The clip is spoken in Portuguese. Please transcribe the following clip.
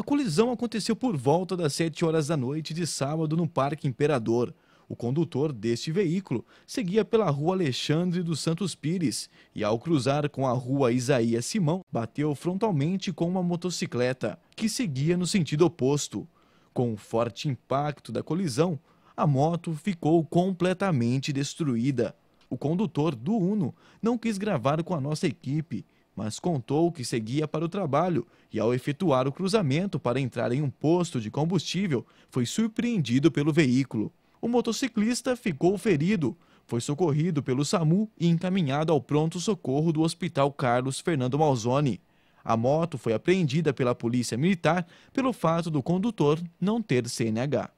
A colisão aconteceu por volta das 7 horas da noite de sábado no Parque Imperador. O condutor deste veículo seguia pela rua Alexandre dos Santos Pires e, ao cruzar com a rua Isaías Simão, bateu frontalmente com uma motocicleta, que seguia no sentido oposto. Com o forte impacto da colisão, a moto ficou completamente destruída. O condutor do Uno não quis gravar com a nossa equipe mas contou que seguia para o trabalho e, ao efetuar o cruzamento para entrar em um posto de combustível, foi surpreendido pelo veículo. O motociclista ficou ferido, foi socorrido pelo SAMU e encaminhado ao pronto-socorro do Hospital Carlos Fernando Malzoni. A moto foi apreendida pela Polícia Militar pelo fato do condutor não ter CNH.